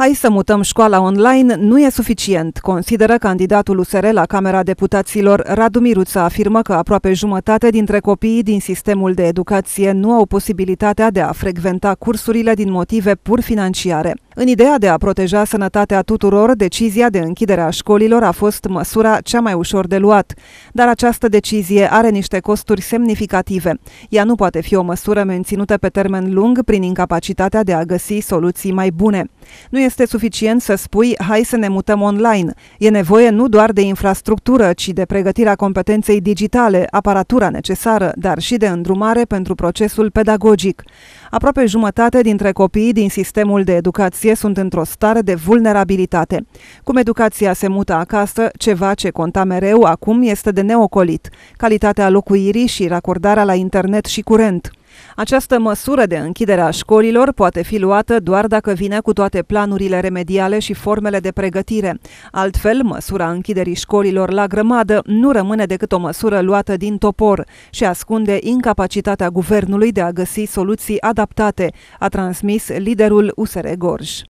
Hai să mutăm școala online nu e suficient, consideră candidatul USR la Camera Deputaților. Radu Miruța afirmă că aproape jumătate dintre copiii din sistemul de educație nu au posibilitatea de a frecventa cursurile din motive pur financiare. În ideea de a proteja sănătatea tuturor, decizia de închidere a școlilor a fost măsura cea mai ușor de luat. Dar această decizie are niște costuri semnificative. Ea nu poate fi o măsură menținută pe termen lung prin incapacitatea de a găsi soluții mai bune. Nu este suficient să spui, hai să ne mutăm online. E nevoie nu doar de infrastructură, ci de pregătirea competenței digitale, aparatura necesară, dar și de îndrumare pentru procesul pedagogic. Aproape jumătate dintre copiii din sistemul de educație concluzie, sunt într-o stare de vulnerabilitate. Cum educația se mută acasă, ceva ce conta mereu acum este de neocolit, calitatea locuirii și racordarea la internet și curent. Această măsură de închidere a școlilor poate fi luată doar dacă vine cu toate planurile remediale și formele de pregătire. Altfel, măsura închiderii școlilor la grămadă nu rămâne decât o măsură luată din topor și ascunde incapacitatea guvernului de a găsi soluții adaptate, a transmis liderul USR Gorj.